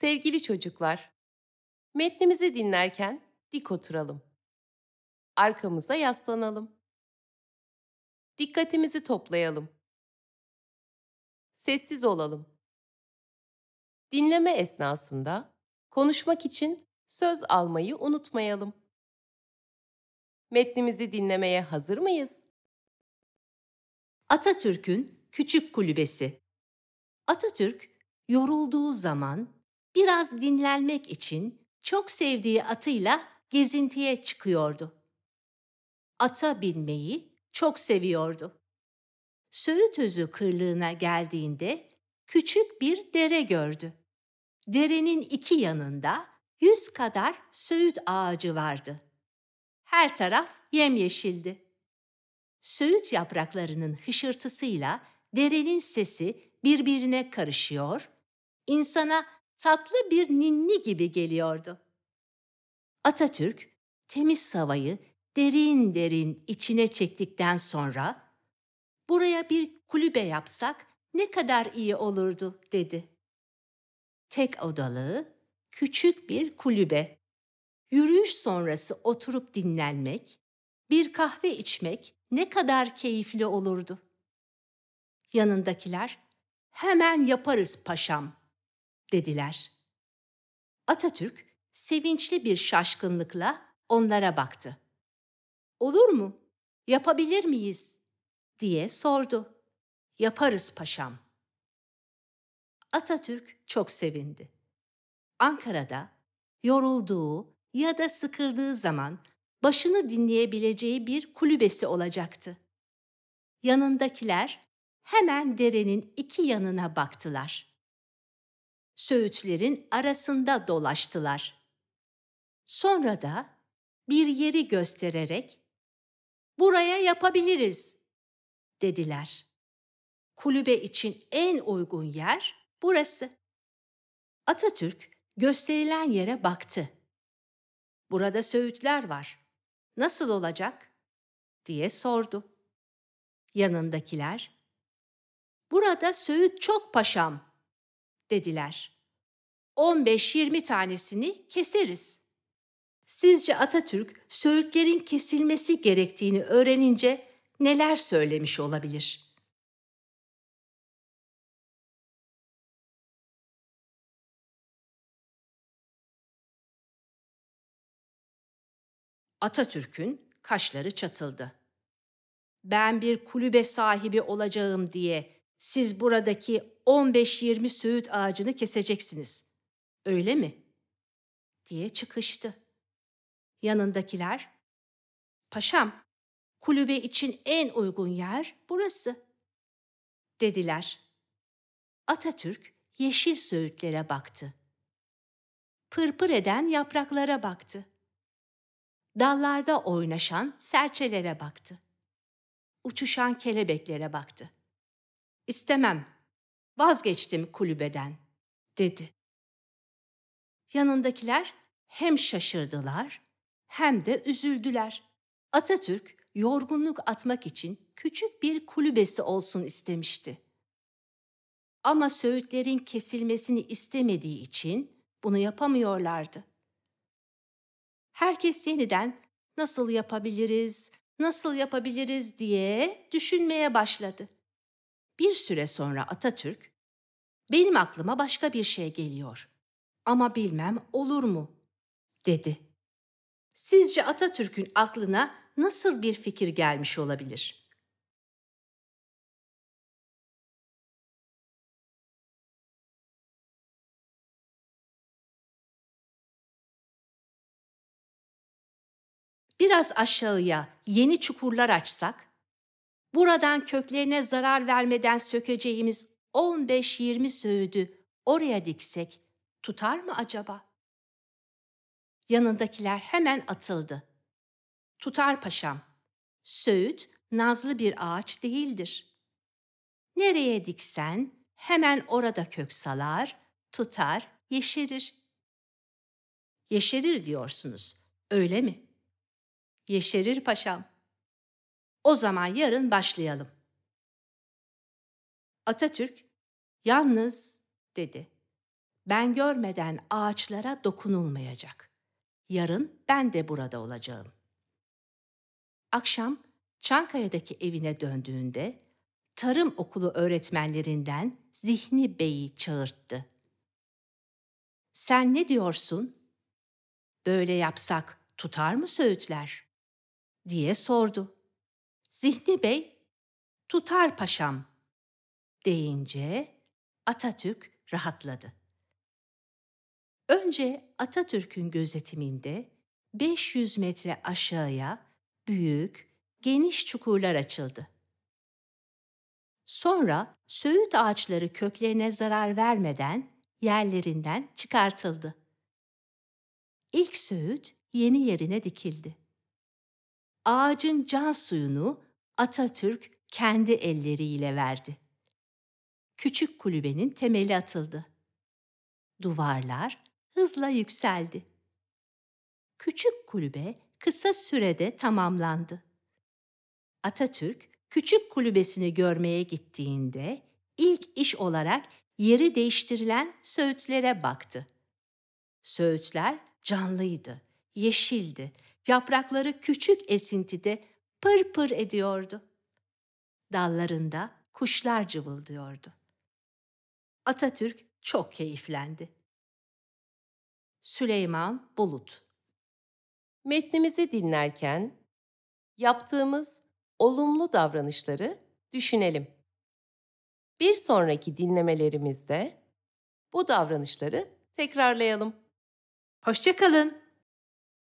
Sevgili çocuklar, metnimizi dinlerken dik oturalım. Arkamıza yaslanalım. Dikkatimizi toplayalım. Sessiz olalım. Dinleme esnasında konuşmak için söz almayı unutmayalım. Metnimizi dinlemeye hazır mıyız? Atatürk'ün Küçük Kulübesi Atatürk yorulduğu zaman biraz dinlenmek için çok sevdiği atıyla gezintiye çıkıyordu. Ata binmeyi çok seviyordu. Söğüt Söğütözü kırlığına geldiğinde küçük bir dere gördü. Derenin iki yanında yüz kadar söğüt ağacı vardı. Her taraf yemyeşildi. Söğüt yapraklarının hışırtısıyla derenin sesi birbirine karışıyor, insana tatlı bir ninni gibi geliyordu. Atatürk temiz havayı derin derin içine çektikten sonra "Buraya bir kulübe yapsak ne kadar iyi olurdu." dedi. Tek odalı küçük bir kulübe. Yürüyüş sonrası oturup dinlenmek, bir kahve içmek ne kadar keyifli olurdu. Yanındakiler "Hemen yaparız paşam." dediler. Atatürk sevinçli bir şaşkınlıkla onlara baktı. Olur mu? Yapabilir miyiz? diye sordu. Yaparız paşam. Atatürk çok sevindi. Ankara'da yorulduğu ya da sıkıldığı zaman başını dinleyebileceği bir kulübesi olacaktı. Yanındakiler hemen derenin iki yanına baktılar söğütlerin arasında dolaştılar. Sonra da bir yeri göstererek "Buraya yapabiliriz." dediler. Kulübe için en uygun yer burası. Atatürk gösterilen yere baktı. Burada söğütler var. Nasıl olacak? diye sordu. Yanındakiler, burada söğüt çok paşam dediler. 15-20 tanesini keseriz. Sizce Atatürk söğütlerin kesilmesi gerektiğini öğrenince neler söylemiş olabilir?'' Atatürk'ün kaşları çatıldı. Ben bir kulübe sahibi olacağım diye siz buradaki 15-20 söğüt ağacını keseceksiniz. Öyle mi? diye çıkıştı. Yanındakiler, paşam kulübe için en uygun yer burası, dediler. Atatürk yeşil söğütlere baktı. Pırpır eden yapraklara baktı. Dallarda oynaşan serçelere baktı. Uçuşan kelebeklere baktı. İstemem Vazgeçtim kulübeden, dedi. Yanındakiler hem şaşırdılar hem de üzüldüler. Atatürk yorgunluk atmak için küçük bir kulübesi olsun istemişti. Ama Söğütlerin kesilmesini istemediği için bunu yapamıyorlardı. Herkes yeniden nasıl yapabiliriz, nasıl yapabiliriz diye düşünmeye başladı bir süre sonra Atatürk, "Benim aklıma başka bir şey geliyor. Ama bilmem olur mu?" dedi. Sizce Atatürk'ün aklına nasıl bir fikir gelmiş olabilir? Biraz aşağıya yeni çukurlar açsak Buradan köklerine zarar vermeden sökeceğimiz 15-20 söğüdü oraya diksek tutar mı acaba? Yanındakiler hemen atıldı. Tutar paşam. Söğüt nazlı bir ağaç değildir. Nereye diksen hemen orada kök salar, tutar, yeşerir. Yeşerir diyorsunuz, öyle mi? Yeşerir paşam.'' O zaman yarın başlayalım. Atatürk yalnız dedi. Ben görmeden ağaçlara dokunulmayacak. Yarın ben de burada olacağım. Akşam Çankaya'daki evine döndüğünde tarım okulu öğretmenlerinden Zihni Bey'i çağırttı. Sen ne diyorsun? Böyle yapsak tutar mı söğütler? diye sordu. Zihni Bey, tutar paşam deyince Atatürk rahatladı. Önce Atatürk'ün gözetiminde 500 metre aşağıya büyük, geniş çukurlar açıldı. Sonra söğüt ağaçları köklerine zarar vermeden yerlerinden çıkartıldı. İlk söğüt yeni yerine dikildi. Ağacın can suyunu Atatürk kendi elleriyle verdi. Küçük kulübenin temeli atıldı. Duvarlar hızla yükseldi. Küçük kulübe kısa sürede tamamlandı. Atatürk küçük kulübesini görmeye gittiğinde ilk iş olarak yeri değiştirilen söğütlere baktı. Söğütler canlıydı, yeşildi, yaprakları küçük esintide pır pır ediyordu. Dallarında kuşlar cıvıldıyordu. Atatürk çok keyiflendi. Süleyman Bulut Metnimizi dinlerken yaptığımız olumlu davranışları düşünelim. Bir sonraki dinlemelerimizde bu davranışları tekrarlayalım. Hoşçakalın.